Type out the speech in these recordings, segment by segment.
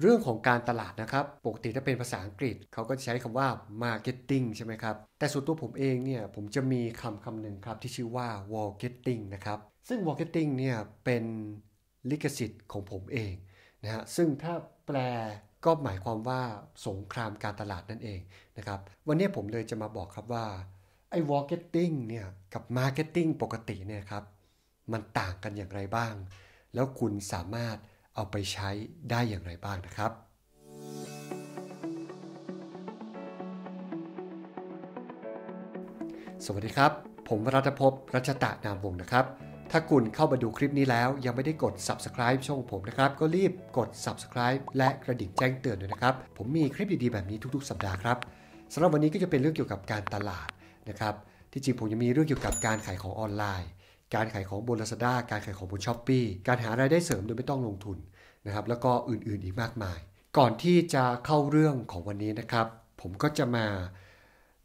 เรื่องของการตลาดนะครับปกติถ้าเป็นภาษาอังกฤษเขาก็ใช้คำว่า marketing ใช่ไหมครับแต่ส่วนตัวผมเองเนี่ยผมจะมีคำคำหนึ่งครับที่ชื่อว่า marketing นะครับซึ่ง marketing เนี่ยเป็นลิขสิทธิ์ของผมเองนะฮะซึ่งถ้าแปลก็หมายความว่าสงครามการตลาดนั่นเองนะครับวันนี้ผมเลยจะมาบอกครับว่าไอ้ marketing เนี่ยกับ marketing ปกติเนี่ยครับมันต่างกันอย่างไรบ้าง แล้วคุณสามารถเอาไปใช้ได้อย่างไรบ้างนะครับ สวัสดีครับ ผมรัตภพรัชตะนามวงนะครับ ถ้าคุณเข้ามาดูคลิปนี้แล้วยังไม่ได้กด subscribe ช่องผมนะครับ ก็รีบกด subscribe และกระดิ่งแจ้งเตือนด้วยนะครับ ผมมีคลิปดีๆแบบนี้ทุก ๆ สัปดาห์ครับ สำหรับวันนี้ก็จะเป็นเรื่องเกี่ยวกับการตลาดนะครับ ที่จริงผมจะมีเรื่องเกี่ยวกับการขายของออนไลน์การขายของบน Lazada การขายของบน s h อ p e e การหารายได้เสริมโดยไม่ต้องลงทุนนะครับ แล้วก็อื่นๆอีกมากมาย ก่อนที่จะเข้าเรื่องของวันนี้นะครับ ผมก็จะมา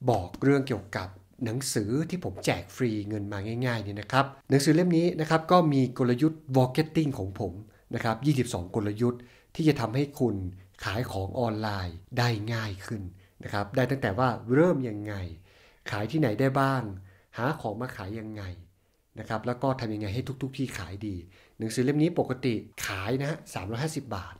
บอกเรื่องเกี่ยวกับหนังสือที่ผมแจกฟรีเงินมาง่ายๆนี่นะครับ หนังสือเล่มนี้นะครับก็มีกลยุทธ์ w a r k e t i n g ของผมนะครับ22 กลยุทธ์ ที่จะทำให้คุณขายของออนไลน์ได้ง่ายขึ้นนะครับ ได้ตั้งแต่ว่าเริ่มยังไง ขายที่ไหนได้บ้าง หาของมาขายยังไงนะครับแล้วก็ทำยังไงให้ทุกๆที่ขายดี หนังสือเล่มนี้ปกติขายนะ350 บาท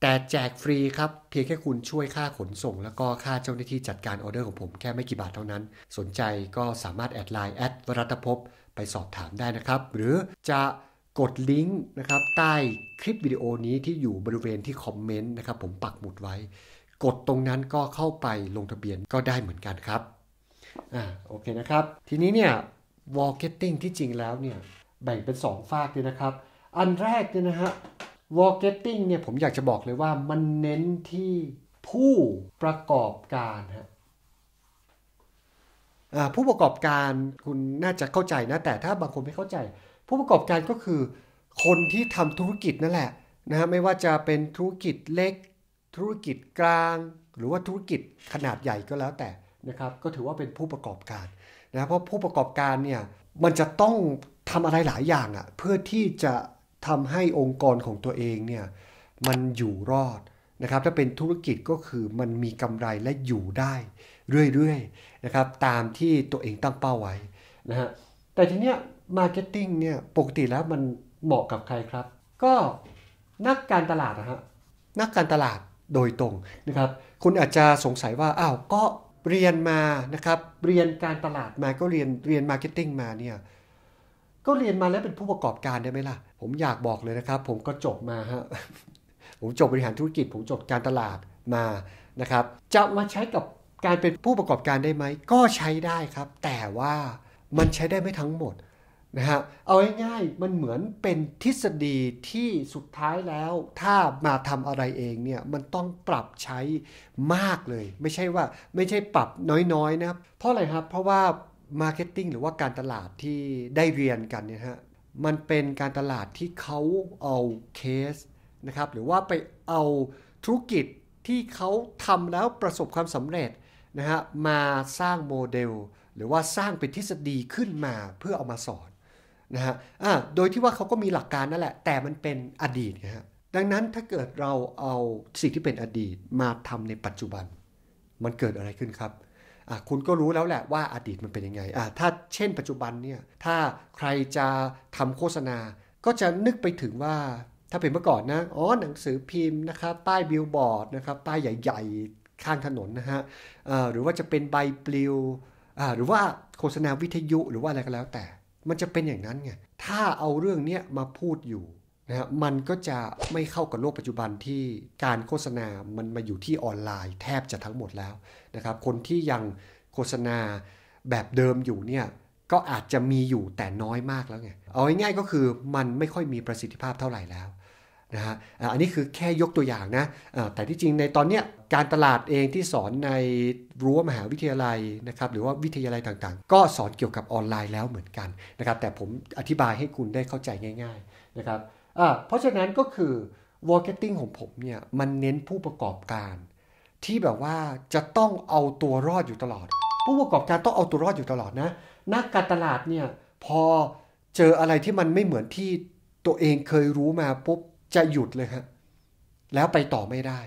แต่แจกฟรีครับ เพียงแค่คุณช่วยค่าขนส่ง แล้วก็ค่าเจ้าหน้าที่จัดการออเดอร์ของผมแค่ไม่กี่บาทเท่านั้น สนใจก็สามารถแอดไลน์แอดวรัตภพไปสอบถามได้นะครับ หรือจะกดลิงก์นะครับใต้คลิปวิดีโอนี้ที่อยู่บริเวณที่คอมเมนต์นะครับผมปักหมุดไว้ กดตรงนั้นก็เข้าไปลงทะเบียนก็ได้เหมือนกันครับอ่าโอเคนะครับ ทีนี้เนี่ยวอลเกตติ้งที่จริงแล้วเนี่ยแบ่งเป็น2ฝากเลยนะครับ อันแรกเนี่ยนะฮะวอลเกตติ้งเนี่ยผมอยากจะบอกเลยว่ามันเน้นที่ผู้ประกอบการฮะผู้ประกอบการคุณน่าจะเข้าใจนะแต่ถ้าบางคนไม่เข้าใจ ผู้ประกอบการก็คือ คนที่ทำธุรกิจนั่นแหละนะฮะไม่ว่าจะเป็นธุรกิจเล็กธุรกิจกลาง หรือว่าธุรกิจขนาดใหญ่ก็แล้วแต่นะครับก็ถือว่าเป็นผู้ประกอบการนะเพราะผู้ประกอบการเนี่ยมันจะต้องทำอะไรหลายอย่างอะ่ะเพื่อที่จะทำให้องค์กรของตัวเองเนี่ยมันอยู่รอดนะครับถ้าเป็นธุรกิจก็คือมันมีกำไรและอยู่ได้ เรื่อยๆนะครับตามที่ตัวเองตั้งเป้าไว้นะฮะแต่ทีเนี้ยมาร์เก็ตติ้งเนี่ยปกติแล้วมันเหมาะกับใครครับ ก็นักการตลาดนะฮะนักการตลาดโดยตรงนะครับคุณอาจจะสงสัยว่าอ้าวก็เรียนมานะครับ เรียนการตลาดมาก็เรียนเรียนมาร์เก็ตติ้งมาเนี่ยก็เรียนมาแล้วเป็นผู้ประกอบการได้ไหมล่ะ ผมอยากบอกเลยนะครับ ผมก็จบมาฮะผมจบบริหารธุรกิจ ผมจบการตลาดมานะครับ จะมาใช้กับ การเป็นผู้ประกอบการได้ไหม ก็ใช้ได้ครับ แต่ว่ามันใช้ได้ไม่ทั้งหมดนะฮะเอาง่ายๆมันเหมือนเป็นทฤษฎีที่สุดท้ายแล้ว ถ้ามาทำอะไรเองเนี่ยมันต้องปรับใช้มากเลย ไม่ใช่ว่าไม่ใช่ปรับน้อยๆนะครับ เพราะอะไรครับ เพราะว่า Marketing หรือว่าการตลาดที่ได้เรียนกันเนี่ยฮะมันเป็นการตลาดที่เขาเอาเคสนะครับหรือว่าไปเอาธุรกิจที่เขาทำแล้วประสบความสำเร็จนะฮะมาสร้างโมเดล หรือว่าสร้างเป็นทฤษฎีขึ้นมาเพื่อเอามาสอนนะฮะ อ่า โดยที่ว่าเขาก็มีหลักการนั่นแหละ แต่มันเป็นอดีตนะฮะ ดังนั้นถ้าเกิดเราเอาสิ่งที่เป็นอดีตมาทำในปัจจุบัน มันเกิดอะไรขึ้นครับ อ่ะคุณก็รู้แล้วแหละว่าอดีตมันเป็นยังไง อ่ะถ้าเช่น ปัจจุบันเนี่ย ถ้าใครจะทำโฆษณา ก็จะนึกไปถึงว่า ถ้าเป็นเมื่อก่อนนะ อ๋อ หนังสือพิมพ์นะครับ ป้ายบิลบอร์ดนะครับ ป้ายใหญ่ๆข้างถนนนะฮะหรือว่าจะเป็นใบปลิวหรือว่าโฆษณาวิทยุหรือว่าอะไรก็แล้วแต่มันจะเป็นอย่างนั้นไง ถ้าเอาเรื่องนี้มาพูดอยู่นะมันก็จะไม่เข้ากับโลกปัจจุบันที่การโฆษณา มันมาอยู่ที่ออนไลน์แทบจะทั้งหมดแล้วนะครับ คนที่ยังโฆษณาแบบเดิมอยู่เนี่ย ก็อาจจะมีอยู่แต่น้อยมากแล้วไง เอาง่ายๆก็คือมันไม่ค่อยมีประสิทธิภาพเท่าไหร่แล้วนะฮะอันนี้คือแค่ยกตัวอย่างนะแต่ที่จริงในตอนเนี้ยการตลาดเองที่สอนในรั้วมหาวิทยาลัยนะครับหรือว่าวิทยาลัยต่างๆ ก็สอนเกี่ยวกับออนไลน์แล้วเหมือนกันนะครับแต่ผมอธิบายให้คุณได้เข้าใจง่ายๆนะครับเพราะฉะนั้นก็คือ w a r k e t i n g ของผมเนี่ยมันเน้นผู้ประกอบการที่แบบว่าจะต้องเอาตัวรอดอยู่ตลอด ผู้ประกอบการต้องเอาตัวรอดอยู่ตลอดนะนักการตลาดเนี่ยพอเจออะไรที่มันไม่เหมือนที่ตัวเองเคยรู้มาปุ๊บจะหยุดเลยฮะแล้วไปต่อไม่ได้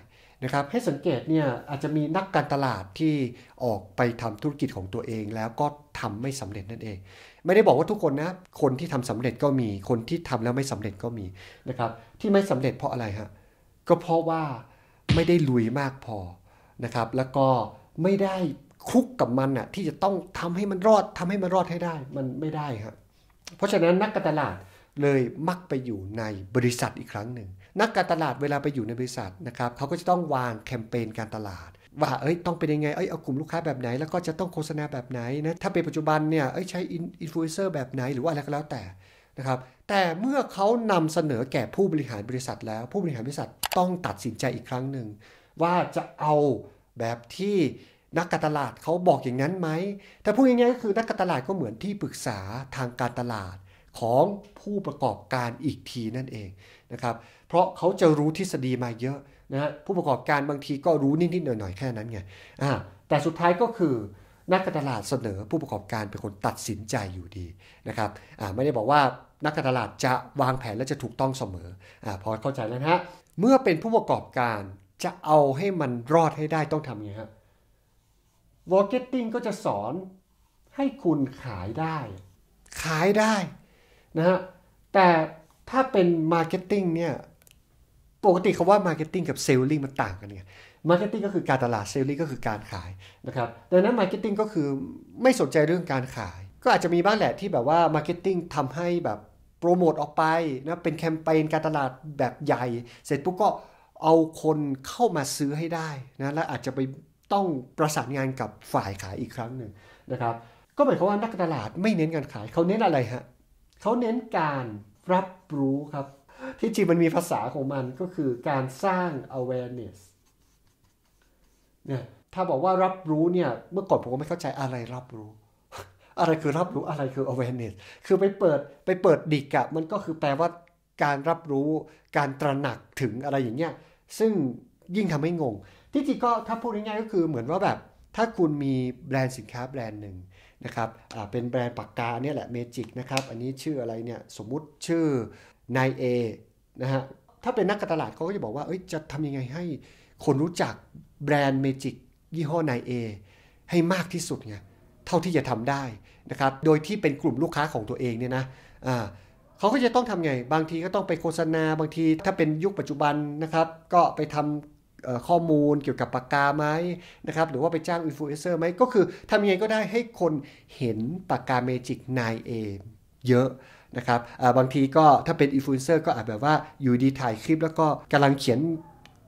นะครับ ให้สังเกตเนี่ยอาจจะมีนักการตลาดที่ออกไปทำธุรกิจของตัวเอง แล้วก็ทำไม่สำเร็จนั่นเอง ไม่ได้บอกว่าทุกคนนะคนที่ทำสำเร็จก็มีคนที่ทำแล้วไม่สำเร็จก็มีนะครับ ที่ไม่สำเร็จเพราะอะไรฮะก็เพราะว่าไม่ได้ลุยมากพอนะครับ แล้วก็ไม่ได้คุกกับมันอะที่จะต้องทำให้มันรอดทำให้มันรอดให้ได้มันไม่ได้ฮะเพราะฉะนั้นนักการตลาดเลยมักไปอยู่ในบริษัทอีกครั้งหนึ่งนักการตลาดเวลาไปอยู่ในบริษัทนะครับเขาก็จะต้องวางแคมเปญการตลาด ว่าเอ้ยต้องเป็นยังไงเอ้ยเอากลุ่มลูกค้าแบบไหนแล้วก็จะต้องโฆษณาแบบไหนนะถ้าเป็นปัจจุบันเนี่ยเอ้ยใช้อินฟลูเอนเซอร์แบบไหนหรือว่าอะไรก็แล้วแต่นะครับแต่เมื่อเขานำเสนอแก่ผู้บริหารบริษัท แล้วผู้บริหารบริษัทต้องตัดสินใจอีกครั้งหนึ่งว่าจะเอาแบบที่นักการตลาดเขาบอกอย่างนั้นไหมแต่พูดง่ายๆก็คือนักการตลาดก็เหมือนที่ปรึกษาทางการตลาดของผู้ประกอบการอีกทีนั่นเองนะครับเพราะเขาจะรู้ทฤษฎีมาเยอะนะผู้ประกอบการบางทีก็รู้นิดๆหน่อยๆแค่นั้นไงอ่าแต่สุดท้ายก็คือ นักการตลาดเสนอผู้ประกอบการเป็นคนตัดสินใจอยู่ดีนะครับไม่ได้บอกว่านักการตลาดจะวางแผนและจะถูกต้องเสมออพอเข้าใจแล้วนะฮะเมื่อเป็นผู้ประกอบการจะเอาให้มันรอดให้ได้ต้องทำไงฮะวอลเกตติ้งก็จะสอนให้คุณขายได้ขายได้นะฮะแต่ถ้าเป็นมาร์เก็ตติ้งเนี่ยปกติเขาว่ามาร์เก็ตติ้งกับเซลลิงมันต่างกันไงมาร์เก็ตติ้งก็คือการตลาดเซลลิงก็คือการขายนะครับดังนั้นมาร์เก็ตติ้งก็คือไม่สนใจเรื่องการขายก็อาจจะมีบ้างแหละที่แบบว่ามาร์เก็ตติ้งทำให้แบบโปรโมทออกไปนะเป็นแคมเปญการตลาดแบบใหญ่เสร็จปุ๊บก็เอาคนเข้ามาซื้อให้ได้นะและอาจจะไปต้องประสานงานกับฝ่ายขายอีกครั้งหนึ่งนะครับก็หมายความว่านักตลาดไม่เน้นการขายเขาเน้นอะไรฮะเขาเน้นการรับรู้ครับ ที่จริงมันมีภาษาของมันก็คือการสร้าง awareness เนี่ยถ้าบอกว่ารับรู้เนี่ยเมื่อก่อนผมก็ไม่เข้าใจอะไรรับรู้ อะไรคือรับรู้อะไรคือ awareness คือไปเปิดไปเปิดดิกอะมันก็คือแปลว่าการรับรู้การตระหนักถึงอะไรอย่างเงี้ยซึ่งยิ่งทำให้งงที่จริงก็ถ้าพูดง่ายๆก็คือเหมือนว่าแบบ ถ้าคุณมีแบรนด์สินค้าแบรนด์หนึ่งนะครับเป็นแบรนด์ปากกาเนี่ยแหละเมจิกนะครับ อันนี้ชื่ออะไรเนี่ย สมมุติชื่อนายเอนะฮะ ถ้าเป็นนักการตลาดเขาก็จะบอกว่า เอ้ยจะทำยังไงให้คนรู้จักแบรนด์เมจิกยี่ห้อนายเอให้มากที่สุดไง เท่าที่จะทำได้นะครับ โดยที่เป็นกลุ่มลูกค้าของตัวเองเนี่ยนะอ่าเขาก็จะต้องทำไงบางทีก็ต้องไปโฆษณาบางที ถ้าเป็นยุคปัจจุบันนะครับก็ไปทำข้อมูลเกี่ยวกับปากกาไหมนะครับหรือว่าไปจ้างอินฟลูเอนเซอร์ไหมก็คือทำยังไงก็ได้ให้คนเห็นปากกาเมจิกนายเองเยอะนะครับบางทีก็ถ้าเป็นอินฟลูเอนเซอร์ก็อาจแบบว่า อยู่ดีถ่ายคลิปแล้วก็กำลังเขียน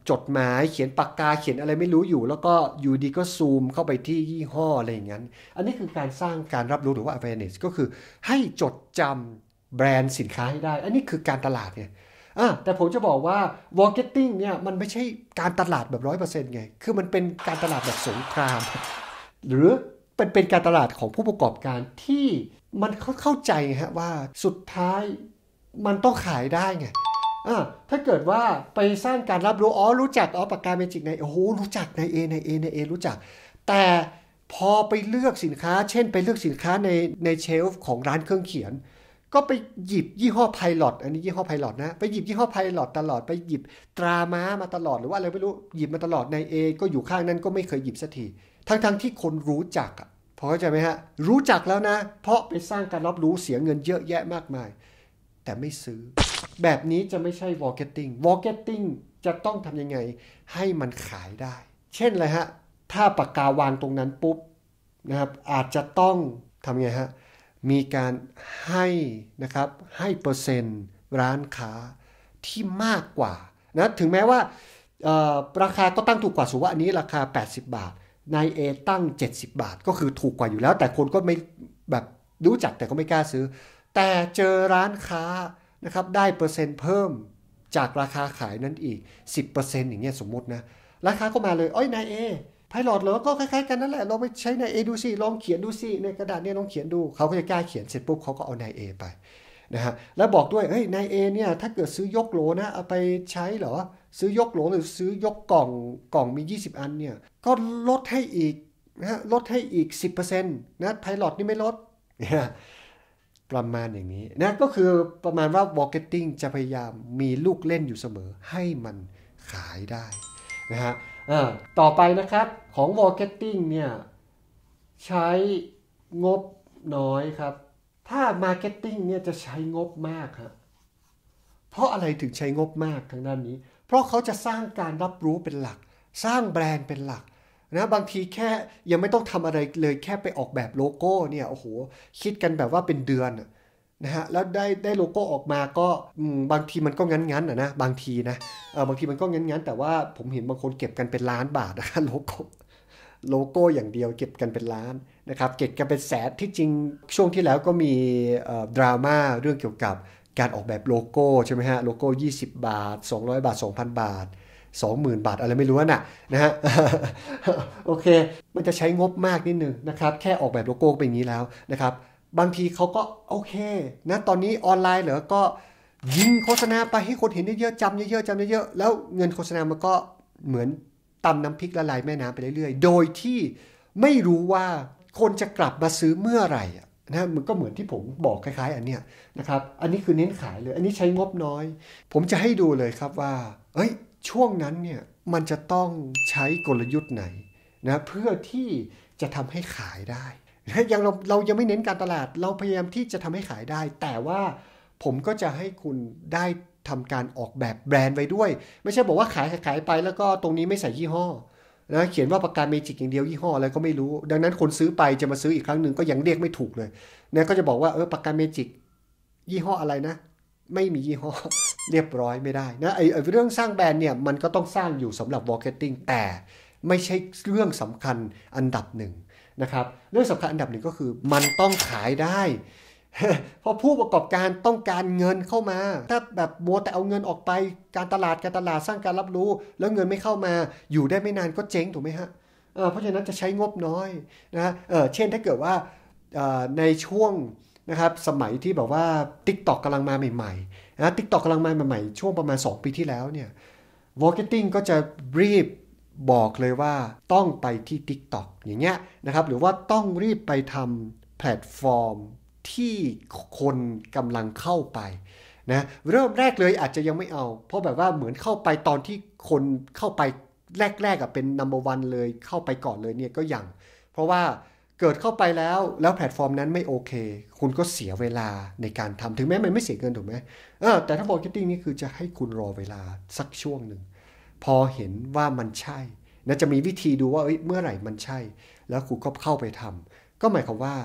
จดหมาย เขียนปากกาเขียนอะไรไม่รู้อยู่ แล้วก็อยู่ดีก็ซูมเข้าไปที่ยี่ห้ออะไรอย่างนั้น อันนี้คือการสร้างการรับรู้หรือว่า awareness ก็คือให้จดจำแบรนด์สินค้าให้ได้ อันนี้คือการตลาดเนี่ยอ่ะแต่ผมจะบอกว่าวอลเกตติ้งเนี่ย มันไม่ใช่การตลาดแบบร้อยเปอร์เซนต์ไง คือมันเป็นการตลาดแบบสงคราม หรือเป็นเป็นการตลาดของผู้ประกอบการที่มันเขาเข้าใจฮะว่าสุดท้ายมันต้องขายได้ไง ถ้าเกิดว่าไปสร้างการรับรู้ อ๋อ รู้จัก อ๋อปากกาเมจิกในโอ้โหรู้จักในเอในเอในเอรู้จัก แต่พอไปเลือกสินค้า เช่น ไปเลือกสินค้าในในเชลฟ์ของร้านเครื่องเขียนก็ไปหยิบยี่ห้อไพลอตอันนี้ยี่ห้อไพลอตนะไปหยิบยี่ห้อไพลอตตลอดไปหยิบตราม้ามาตลอดหรือว่าอะไรไม่รู้หยิบมาตลอดในเอก็อยู่ข้างนั้นก็ไม่เคยหยิบสักทีทั้งๆทที่คนรู้จักอ่ะพอเข้าใจไหมฮะรู้จักแล้วนะ เพราะไปสร้างการรับรู้เสียเงินเยอะแยะมากมาย แต่ไม่ซื้อ แบบนี้จะไม่ใช่ล a ก k ติ i n g อ a เ k ตต i n g จะต้องทำยังไงให้มันขายได้ เช่นอะไรฮะถ้าปากกาวางตรงนั้นปุ๊บนะครับอาจจะต้องทำไงฮะมีการให้นะครับให้เปอร์เซ็นต์ร้านค้าที่มากกว่านะถึงแม้ว่าราคาก็ตั้งถูกกว่าสุว่าอันนี้ราคา 80 บาทนายเอตั้ง 70 บาทก็คือถูกกว่าอยู่แล้วแต่คนก็ไม่แบบรู้จักแต่ก็ไม่กล้าซื้อ แต่เจอร้านค้านะครับได้เปอร์เซ็นต์เพิ่มจากราคาขายนั้นอีก 10%อย่างเงี้ยสมมตินะราคาก็มาเลยโอ้ยนายเอไพลอเหรอก็คล้ายๆ กันนั่นแหละเราไปใช้ในเอดูสิลองเขียนดูสิ ในกระดาษเนี่ยลองเขียนดูเขาก็จะกล้าเขียนเสร็จปุ๊บเขาก็เอานาย A ไปนะฮะแล้วบอกด้วยเฮ้ยนายเนี่ยถ้าเกิดซื้อยกโหลนะเอาไปใช้เหรอ ซื้อยกโหลหรือซื้อยกกล่องกล่องมี 20 อันเนี่ยก็ลดให้อีกนะฮะลดให้อีก 10%นะไพลอนี่ไม่ลด ประมาณอย่างนี้นะก็คือประมาณว่า m a เกตติ้งจะพยายามมีลูกเล่นอยู่เสมอให้มันขายได้นะฮะต่อไปนะครับของ marketing เนี่ย ใช้งบน้อยครับ ถ้า marketing เนี่ยจะใช้งบมากฮะเพราะอะไรถึงใช้งบมากทางด้านนี้ เพราะเขาจะสร้างการรับรู้เป็นหลัก สร้างแบรนด์เป็นหลักนะบางทีแค่ยังไม่ต้องทำอะไรเลยแค่ไปออกแบบโลโก้เนี่ย โอ้โห คิดกันแบบว่าเป็นเดือนอนะฮะแล้วได้ได้โลโก้ออกมาก็บางทีมันก็งั้นงั้นะนะบางทีนะเออบางทีมันก็งั้นงั้นแต่ว่าผมเห็นบางคนเก็บกันเป็นล้านบาทนะโลโก้โลโก้อย่างเดียวเก็บกันเป็นล้านนะครับ เก็บกันเป็นแสนที่จริงช่วงที่แล้วก็มีดราม่าเรื่องเกี่ยวกับการออกแบบโลโก้ใช่ไหมฮะโลโก้ 20 บาท 200 บาท 2,000 บาท 20,000บาทอะไรไม่รู้น่ะนะฮะโอเค มันจะใช้งบมากนิดนึงนะครับ แค่ออกแบบโลโก้เป็นอย่างนี้แล้วนะครับบางทีเขาก็โอเคนะตอนนี้ออนไลน์เหรอก็ยิงโฆษณาไปให้คนเห็นเยอะๆจำเยอะๆจำเยอะๆแล้วเงินโฆษณามันก็เหมือนตำน้ำพริกละลายแม่น้ำไปเรื่อยๆโดยที่ไม่รู้ว่าคนจะกลับมาซื้อเมื่อไหร่นะมันก็เหมือนที่ผมบอกคล้ายๆ อันเนี้ยนะครับอันนี้คือเน้นขายเลย อันนี้ใช้งบน้อย ผมจะให้ดูเลยครับว่าเอ้ยช่วงนั้นเนี่ยมันจะต้องใช้กลยุทธ์ไหนนะเพื่อที่จะทำให้ขายได้ยังเราเรายังไม่เน้นการตลาดเราพยายามที่จะทำให้ขายได้ แต่ว่าผมก็จะให้คุณได้ทำการออกแบบแบรนด์ไว้ด้วย ไม่ใช่บอกว่าขายขายไปแล้วก็ตรงนี้ไม่ใส่ยี่ห้อนะเขียนว่าปากกาเมจิกอย่างเดียวยี่ห้ออะไรก็ไม่รู้ ดังนั้นคนซื้อไปจะมาซื้ออีกครั้งหนึ่งก็ยังเรียกไม่ถูกเลยนะก็จะบอกว่าเออปากกาเมจิกยี่ห้ออะไรนะ ไม่มียี่ห้อเรียบร้อยไม่ได้นะไอ้เรื่องสร้างแบรนด์เนี่ยมันก็ต้องสร้างอยู่สำหรับวอลเก็ตติ้งแต่ไม่ใช่เรื่องสำคัญอันดับหนึ่งนะครับเรื่องสำคัญอันดับหนึ่งก็คือมันต้อง ขายได้ เพราะผู้ประกอบการต้องการเงินเข้ามา ถ้าแบบโมแต่เอาเงินออกไป การตลาดการตลาดสร้างการรับรู้ แล้วเงินไม่เข้ามาอยู่ได้ไม่นานก็เจ๊งถูกไหมฮะเพราะฉะนั้นจะใช้งบน้อยนะเเช่นถ้าเกิดว่าในช่วงนะครับสมัยที่แบบว่า t ิ k t o อกกำลังมาใหม่ๆนะทิกตอกกำลังมาใหม่ๆ ช่วงประมาณ2ปีที่แล้วเนี่ย marketing ก็จะรีบบอกเลยว่าต้องไปที่ TikTok อย่างเงี้ยนะครับ หรือว่าต้องรีบไปทำแพลตฟอร์มที่คนกำลังเข้าไปนะเริ่มแรกเลยอาจจะยังไม่เอา เพราะแบบว่าเหมือนเข้าไปตอนที่คนเข้าไปแรกๆอะเป็น number วันเลยเข้าไปก่อนเลยเนี่ยก็ยังเพราะว่าเกิดเข้าไปแล้วแล้วแพลตฟอร์มนั้นไม่โอเค คุณก็เสียเวลาในการทำถึงแม้มันไม่เสียเงินถูกไหมเออแต่ถ้า marketing นี่คือจะให้คุณรอเวลาสักช่วงหนึ่งพอเห็นว่ามันใช่นะจะมีวิธีดูว่าเเมื่อไหร่มันใช่ แล้วคุณก็เข้าไปทำ ก็หมายความว่า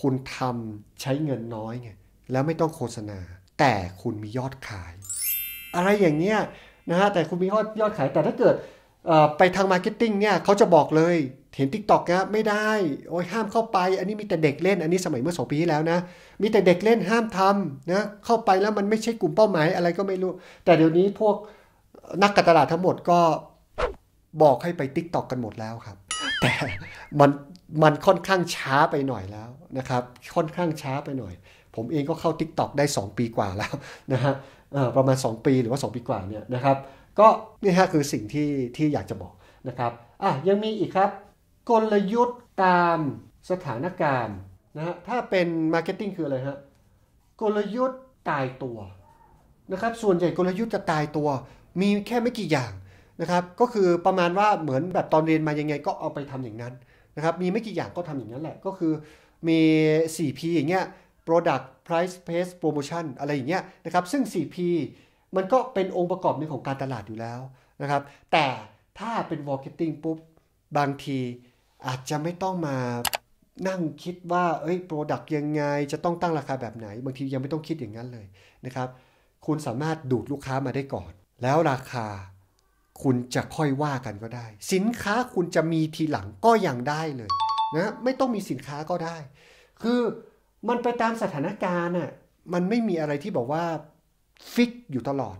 คุณทำใช้เงินน้อยไงแล้วไม่ต้องโฆษณา แต่คุณมียอดขาย อะไรอย่างเงี้ยนะฮะแต่คุณมียอดยอดขาย แต่ถ้าเกิดไปทางมาร์เก็ตติ้งเนี่ยเขาจะบอกเลยเห็นทิกตอกเนี่ยไม่ได้โอ้ยห้ามเข้าไป อันนี้มีแต่เด็กเล่นอันนี้สมัยเมื่อสองปีที่แล้วนะมีแต่เด็กเล่นห้ามทำนะเข้าไปแล้วมันไม่ใช่กลุ่มเป้าหมายอะไรก็ไม่รู้ แต่เดี๋ยวนี้พวกนักการตลาดทั้งหมดก็บอกให้ไปติ๊กตอกกันหมดแล้วครับ แต่มันมันค่อนข้างช้าไปหน่อยแล้วนะครับค่อนข้างช้าไปหน่อยผมเองก็เข้า Tik t o อกได้ 2 ปีกว่าแล้วนะฮะประมาณ 2 ปีหรือว่า 2 ปีกว่าเนี่ยนะครับ ก็นี่ฮะคือสิ่งที่ที่อยากจะบอกนะครับอ่ะยังมีอีกครับ กลยุทธ์ตามสถานการณ์นะฮะถ้าเป็นมาร์เก็ตติ้งคืออะไรฮะกลยุทธ์ตายตัวนะครับส่วนใหญ่กลยุทธ์จะตายตัวมีแค่ไม่กี่อย่างนะครับ ก็คือประมาณว่าเหมือนแบบตอนเรียนมายังไงก็เอาไปทำอย่างนั้นนะครับ มีไม่กี่อย่างก็ทำอย่างนั้นแหละ ก็คือมี 4P อย่างเงี้ย product price p p a c e promotion อะไรอย่างเงี้ยนะครับ ซึ่ง 4P มันก็เป็นองค์ประกอบหนึ่งของการตลาดอยู่แล้วนะครับ แต่ถ้าเป็น marketing ปุ๊บ บางทีอาจจะไม่ต้องมานั่งคิดว่าเอ้ย product ยังไงจะต้องตั้งราคาแบบไหน บางทียังไม่ต้องคิดอย่างนั้นเลยนะครับ คุณสามารถดูดลูกค้ามาได้ก่อนแล้วราคาคุณจะค่อยว่ากันก็ได้ สินค้าคุณจะมีทีหลังก็ยังได้เลยนะไม่ต้องมีสินค้าก็ได้ คือมันไปตามสถานการณ์อ่ะมันไม่มีอะไรที่บอกว่าฟิกอยู่ตลอด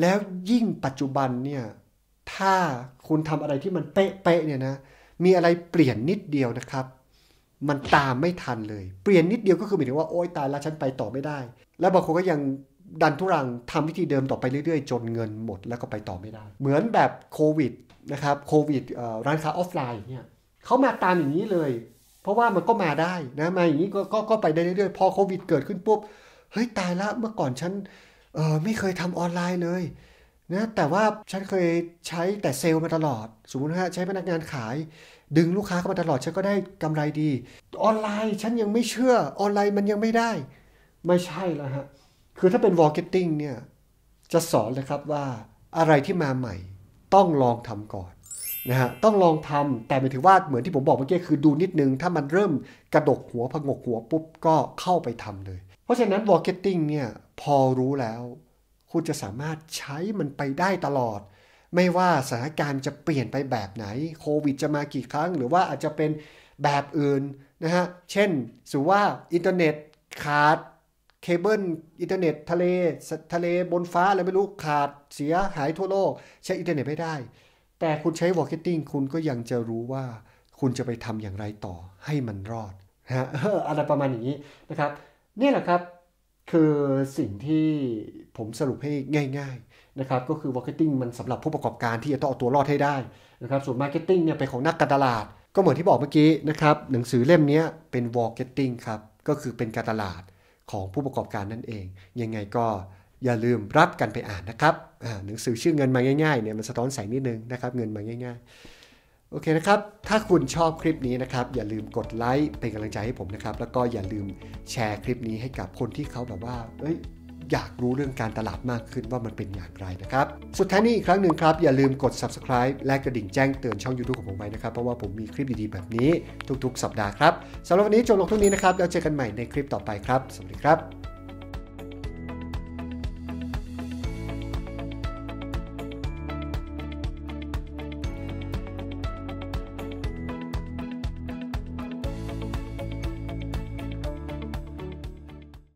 แล้วยิ่งปัจจุบันเนี่ยถ้าคุณทำอะไรที่มันเป๊ะๆเนี่ยนะมีอะไรเปลี่ยนนิดเดียวนะครับ มันตามไม่ทันเลยเปลี่ยนนิดเดียวก็คือหมายถึงว่าโอ้ยตายแล้วฉันไปต่อไม่ได้ แล้วบางคนก็ยังดันทุรังทำวิธีเดิมต่อไปเรื่อยๆ จนเงินหมดแล้วก็ไปต่อไม่ได้ เหมือนแบบโควิดนะครับโควิดร้านค้าออฟไลน์เนี่ยเขามาตามอย่างนี้เลย เพราะว่ามันก็มาได้นะมาอย่างนี้ก็กก็ไปได้เรื่อยๆ พอโควิดเกิดขึ้นปุ๊บ เฮ้ยตายละเมื่อก่อนฉันเออไม่เคยทำออนไลน์เลยนะแต่ว่าฉันเคยใช้แต่เซลล์มาตลอด สมมติฮะใช้พนักงานขาย ดึงลูกค้าเข้ามาตลอดฉันก็ได้กำไรดี ออนไลน์ฉันยังไม่เชื่อออนไลน์มันยังไม่ได้ ไม่ใช่แล้วฮะคือถ้าเป็นวอลเกตติ้งเนี่ยจะสอนเลยครับว่าอะไรที่มาใหม่ต้องลองทำก่อนนะฮะต้องลองทำแต่หมายถึงว่าเหมือนที่ผมบอกเมื่อกี้คือดูนิดนึงถ้ามันเริ่มกระดกหัวพงกหัวปุ๊บ ก็เข้าไปทำเลย เพราะฉะนั้นวอลเกตติ้งเนี่ยพอรู้แล้ว คุณจะสามารถใช้มันไปได้ตลอด ไม่ว่าสถานการณ์จะเปลี่ยนไปแบบไหน โควิด จะมากี่ครั้ง หรือว่าอาจจะเป็นแบบอื่นนะฮะเช่นสือว่าอินเทอร์เน็ตขาดเคเบิล อินเทอร์เน็ต ทะเล ทะเล บนฟ้าอะไรไม่รู้ขาด เสียหายทั่วโลกใช้อินเทอร์เน็ตไม่ได้ แต่คุณใช้วอลเกตติ้งคุณก็ยังจะรู้ว่า คุณจะไปทำอย่างไรต่อให้มันรอดนะอะไรประมาณอย่างนี้นะครับนี่แหละครับ คือสิ่งที่ผมสรุปให้ง่ายๆนะครับก็คือวอลเกตติ้งมันสำหรับผู้ประกอบการที่จะต้องเอาตัวรอดให้ได้นะครับส่วนมาร์เก็ตติ้งเนี่ยเป็นของนักการตลาด ก็เหมือนที่บอกเมื่อกี้นะครับหนังสือเล่มนี้เป็นวอลเกตติ้งครับก็คือเป็นการตลาดของผู้ประกอบการนั่นเอง ยังไงก็อย่าลืมรับกันไปอ่านนะครับหนังสือชื่อเงินมาง่ายๆเนี่ยมันสะท้อนแสงนิดนึงนะครับเงินมาง่าย ๆโอเคนะครับถ้าคุณชอบคลิปนี้นะครับ อย่าลืมกดไลค์เป็นกำลังใจให้ผมนะครับ แล้วก็อย่าลืมแชร์คลิปนี้ให้กับคนที่เขาแบบว่าเอ้ยอยากรู้เรื่องการตลาดมากขึ้นว่ามันเป็นอย่างไรนะครับ สุดท้ายนี้อีกครั้งหนึ่งครับอย่าลืมกด subscribe และกระดิ่งแจ้งเตือนช่อง YouTube ของผมไว้นะครับ เพราะว่าผมมีคลิปดีๆ แบบนี้ ทุกๆ สัปดาห์ครับ สำหรับวันนี้จบลงทุกนี้นะครับแล้วเจอกันใหม่ในคลิปต่อไปครับ สวัสดีครับ